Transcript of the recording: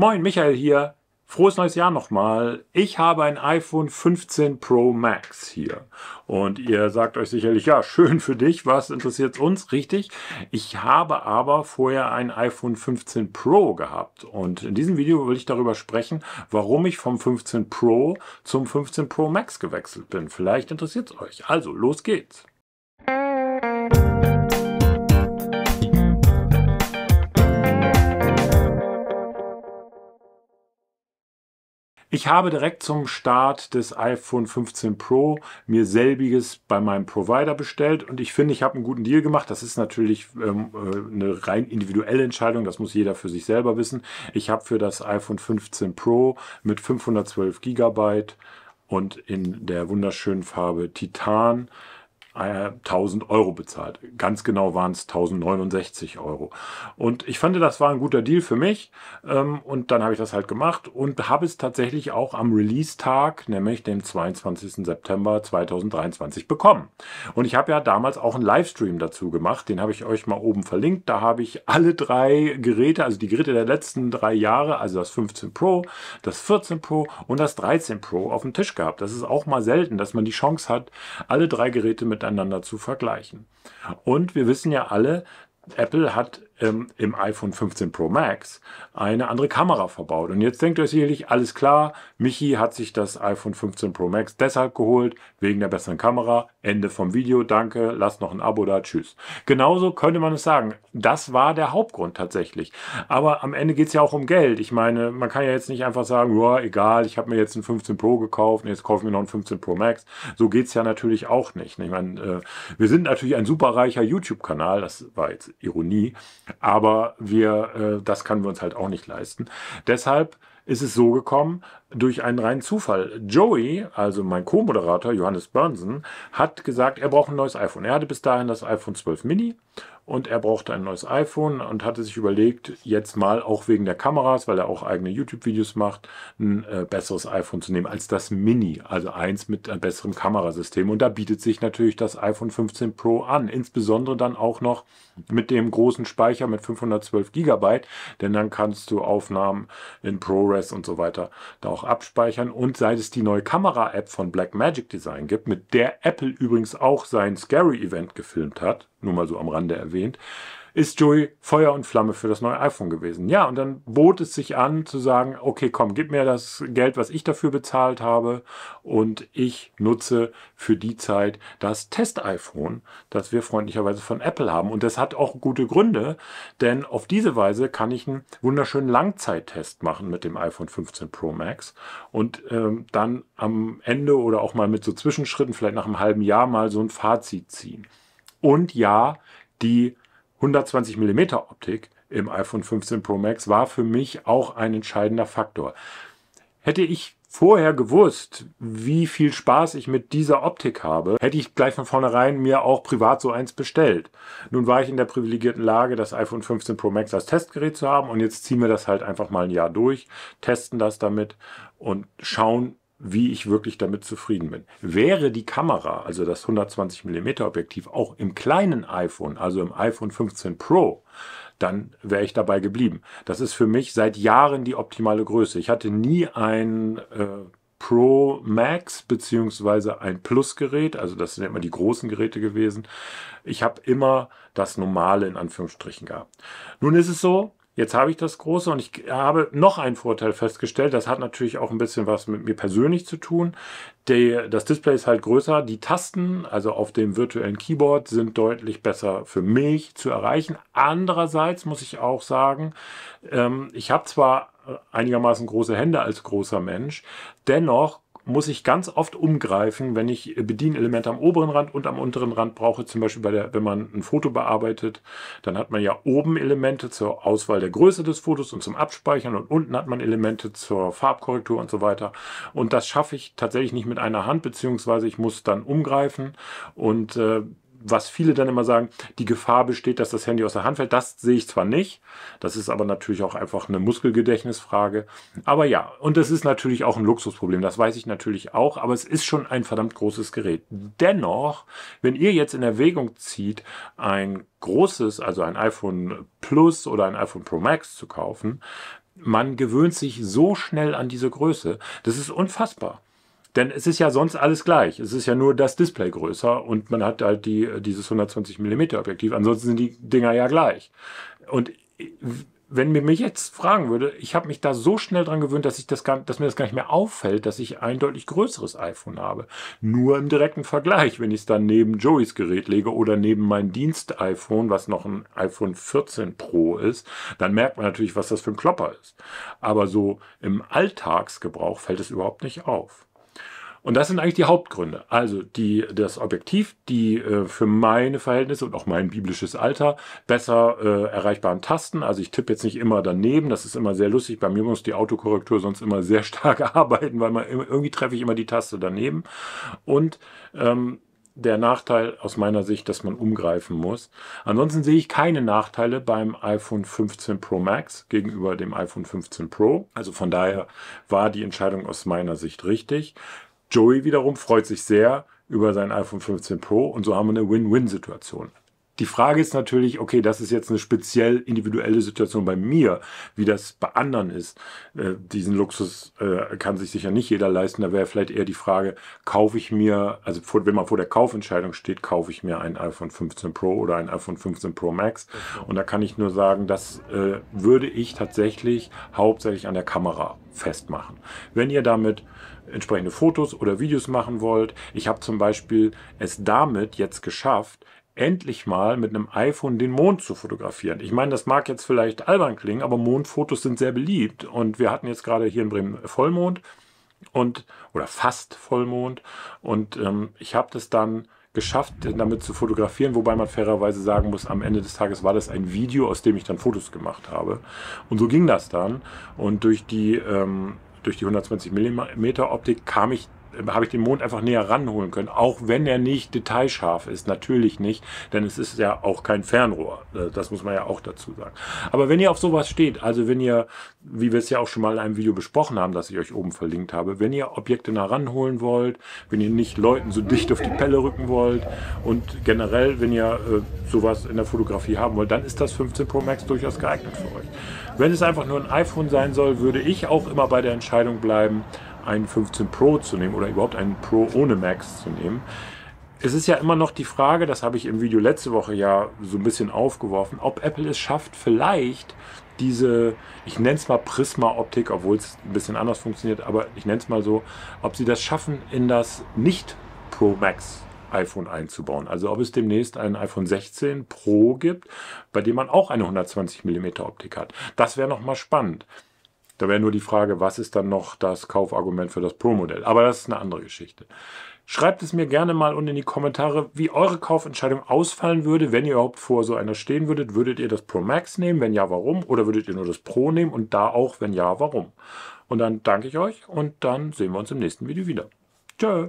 Moin, Michael hier. Frohes neues Jahr nochmal. Ich habe ein iPhone 15 Pro Max hier. Und ihr sagt euch sicherlich, ja, schön für dich, was interessiert uns? Richtig. Ich habe aber vorher ein iPhone 15 Pro gehabt. Und in diesem Video will ich darüber sprechen, warum ich vom 15 Pro zum 15 Pro Max gewechselt bin. Vielleicht interessiert es euch. Also, los geht's. Ich habe direkt zum Start des iPhone 15 Pro mir selbiges bei meinem Provider bestellt und ich finde, ich habe einen guten Deal gemacht. Das ist natürlich ähm, äh, eine rein individuelle Entscheidung, das muss jeder für sich selber wissen. Ich habe für das iPhone 15 Pro mit 512 Gigabyte und in der wunderschönen Farbe Titan 1000 Euro bezahlt. Ganz genau waren es 1069 Euro. Und ich fand, das war ein guter Deal für mich. Ähm, und dann habe ich das halt gemacht und habe es tatsächlich auch am Release-Tag, nämlich dem 22. September 2023 bekommen. Und ich habe ja damals auch einen Livestream dazu gemacht. Den habe ich euch mal oben verlinkt. Da habe ich alle drei Geräte, also die Geräte der letzten drei Jahre, also das 15 Pro, das 14 Pro und das 13 Pro auf dem Tisch gehabt. Das ist auch mal selten, dass man die Chance hat, alle drei Geräte mit miteinander zu vergleichen. Und wir wissen ja alle, Apple hat ähm, im iPhone 15 Pro Max eine andere Kamera verbaut. Und jetzt denkt ihr sicherlich, alles klar, Michi hat sich das iPhone 15 Pro Max deshalb geholt, wegen der besseren Kamera. Ende vom Video, danke, lasst noch ein Abo da, tschüss. Genauso könnte man es sagen. Das war der Hauptgrund tatsächlich. Aber am Ende geht es ja auch um Geld. Ich meine, man kann ja jetzt nicht einfach sagen, ja, egal, ich habe mir jetzt ein 15 Pro gekauft und jetzt kaufe ich mir noch ein 15 Pro Max. So geht es ja natürlich auch nicht. Ich meine, äh, wir sind natürlich ein superreicher YouTube-Kanal, das war jetzt Ironie, aber wir, äh, das können wir uns halt auch nicht leisten. Deshalb ist es so gekommen, durch einen reinen Zufall. Joey, also mein Co-Moderator Johannes Börnsen, hat gesagt, er braucht ein neues iPhone. Er hatte bis dahin das iPhone 12 Mini und er brauchte ein neues iPhone und hatte sich überlegt, jetzt mal auch wegen der Kameras, weil er auch eigene YouTube-Videos macht, ein äh, besseres iPhone zu nehmen als das Mini, also eins mit einem besseren Kamerasystem. Und da bietet sich natürlich das iPhone 15 Pro an, insbesondere dann auch noch mit dem großen Speicher mit 512 GB, denn dann kannst du Aufnahmen in ProRes und so weiter da auch abspeichern. Und seit es die neue Kamera-App von Blackmagic Design gibt, mit der Apple übrigens auch sein Scary-Event gefilmt hat, nur mal so am Rande erwähnt, ist Joey Feuer und Flamme für das neue iPhone gewesen. Ja, und dann bot es sich an zu sagen, okay, komm, gib mir das Geld, was ich dafür bezahlt habe und ich nutze für die Zeit das Test-iPhone, das wir freundlicherweise von Apple haben. Und das hat auch gute Gründe, denn auf diese Weise kann ich einen wunderschönen Langzeittest machen mit dem iPhone 15 Pro Max und ähm, dann am Ende oder auch mal mit so Zwischenschritten, vielleicht nach einem halben Jahr mal so ein Fazit ziehen. Und ja, die 120 mm Optik im iPhone 15 Pro Max war für mich auch ein entscheidender Faktor. Hätte ich vorher gewusst, wie viel Spaß ich mit dieser Optik habe, hätte ich gleich von vornherein mir auch privat so eins bestellt. Nun war ich in der privilegierten Lage, das iPhone 15 Pro Max als Testgerät zu haben und jetzt ziehen wir das halt einfach mal ein Jahr durch, testen das damit und schauen, wie ich wirklich damit zufrieden bin. Wäre die Kamera, also das 120 mm Objektiv, auch im kleinen iPhone, also im iPhone 15 Pro, dann wäre ich dabei geblieben. Das ist für mich seit Jahren die optimale Größe. Ich hatte nie ein äh, Pro Max beziehungsweise ein Plus-Gerät, also das sind immer die großen Geräte gewesen. Ich habe immer das Normale in Anführungsstrichen gehabt. Nun ist es so, Jetzt habe ich das große und ich habe noch einen Vorteil festgestellt. Das hat natürlich auch ein bisschen was mit mir persönlich zu tun. Der, das Display ist halt größer. Die Tasten, also auf dem virtuellen Keyboard, sind deutlich besser für mich zu erreichen. Andererseits muss ich auch sagen, ähm, ich habe zwar einigermaßen große Hände als großer Mensch, dennoch muss ich ganz oft umgreifen, wenn ich äh, Bedienelemente am oberen Rand und am unteren Rand brauche. Zum Beispiel, bei der, wenn man ein Foto bearbeitet, dann hat man ja oben Elemente zur Auswahl der Größe des Fotos und zum Abspeichern und unten hat man Elemente zur Farbkorrektur und so weiter. Und das schaffe ich tatsächlich nicht mit einer Hand, beziehungsweise ich muss dann umgreifen und äh, was viele dann immer sagen, die Gefahr besteht, dass das Handy aus der Hand fällt. Das sehe ich zwar nicht, das ist aber natürlich auch einfach eine Muskelgedächtnisfrage. Aber ja, und das ist natürlich auch ein Luxusproblem, das weiß ich natürlich auch, aber es ist schon ein verdammt großes Gerät. Dennoch, wenn ihr jetzt in Erwägung zieht, ein großes, also ein iPhone Plus oder ein iPhone Pro Max zu kaufen, man gewöhnt sich so schnell an diese Größe. Das ist unfassbar. Denn es ist ja sonst alles gleich. Es ist ja nur das Display größer und man hat halt die, dieses 120 mm Objektiv. Ansonsten sind die Dinger ja gleich. Und wenn mir mich jetzt fragen würde, ich habe mich da so schnell dran gewöhnt, dass, ich das gar, dass mir das gar nicht mehr auffällt, dass ich ein deutlich größeres iPhone habe. Nur im direkten Vergleich, wenn ich es dann neben Joeys Gerät lege oder neben mein Dienst-iPhone, was noch ein iPhone 14 Pro ist, dann merkt man natürlich, was das für ein Klopper ist. Aber so im Alltagsgebrauch fällt es überhaupt nicht auf. Und das sind eigentlich die Hauptgründe. Also die, das Objektiv, die äh, für meine Verhältnisse und auch mein biblisches Alter besser äh, erreichbaren Tasten. Also ich tippe jetzt nicht immer daneben, das ist immer sehr lustig. Bei mir muss die Autokorrektur sonst immer sehr stark arbeiten, weil man irgendwie treffe ich immer die Taste daneben. Und ähm, der Nachteil aus meiner Sicht, dass man umgreifen muss. Ansonsten sehe ich keine Nachteile beim iPhone 15 Pro Max gegenüber dem iPhone 15 Pro. Also von daher war die Entscheidung aus meiner Sicht richtig. Joey wiederum freut sich sehr über sein iPhone 15 Pro und so haben wir eine Win-Win-Situation. Die Frage ist natürlich, okay, das ist jetzt eine speziell individuelle Situation bei mir, wie das bei anderen ist. Äh, diesen Luxus äh, kann sich sicher nicht jeder leisten. Da wäre vielleicht eher die Frage, kaufe ich mir, also vor, wenn man vor der Kaufentscheidung steht, kaufe ich mir ein iPhone 15 Pro oder ein iPhone 15 Pro Max. Und da kann ich nur sagen, das äh, würde ich tatsächlich hauptsächlich an der Kamera festmachen. Wenn ihr damit entsprechende Fotos oder Videos machen wollt, ich habe zum Beispiel es damit jetzt geschafft, endlich mal mit einem iPhone den Mond zu fotografieren. Ich meine, das mag jetzt vielleicht albern klingen, aber Mondfotos sind sehr beliebt. Und wir hatten jetzt gerade hier in Bremen Vollmond und oder fast Vollmond. Und ähm, ich habe das dann geschafft, damit zu fotografieren, wobei man fairerweise sagen muss, am Ende des Tages war das ein Video, aus dem ich dann Fotos gemacht habe. Und so ging das dann. Und durch die ähm, durch die 120 mm Optik kam ich habe ich den Mond einfach näher ranholen können, auch wenn er nicht detailscharf ist. Natürlich nicht, denn es ist ja auch kein Fernrohr. Äh, das muss man ja auch dazu sagen. Aber wenn ihr auf sowas steht, also wenn ihr, wie wir es ja auch schon mal in einem Video besprochen haben, das ich euch oben verlinkt habe, wenn ihr Objekte nah ranholen wollt, wenn ihr nicht Leuten so dicht auf die Pelle rücken wollt und generell, wenn ihr äh, sowas in der Fotografie haben wollt, dann ist das 15 Pro Max durchaus geeignet für euch. Wenn es einfach nur ein iPhone sein soll, würde ich auch immer bei der Entscheidung bleiben, ein 15 Pro zu nehmen oder überhaupt einen Pro ohne Max zu nehmen. Es ist ja immer noch die Frage, das habe ich im Video letzte Woche ja so ein bisschen aufgeworfen, ob Apple es schafft, vielleicht diese, ich nenne es mal Prisma-Optik, obwohl es ein bisschen anders funktioniert, aber ich nenne es mal so, ob sie das schaffen, in das nicht Pro Max iPhone einzubauen. Also ob es demnächst ein iPhone 16 Pro gibt, bei dem man auch eine 120 mm Optik hat. Das wäre nochmal spannend. Da wäre nur die Frage, was ist dann noch das Kaufargument für das Pro-Modell? Aber das ist eine andere Geschichte. Schreibt es mir gerne mal unten in die Kommentare, wie eure Kaufentscheidung ausfallen würde, wenn ihr überhaupt vor so einer stehen würdet. Würdet ihr das Pro Max nehmen? Wenn ja, warum? Oder würdet ihr nur das Pro nehmen? Und da auch, wenn ja, warum? Und dann danke ich euch und dann sehen wir uns im nächsten Video wieder. Tschö!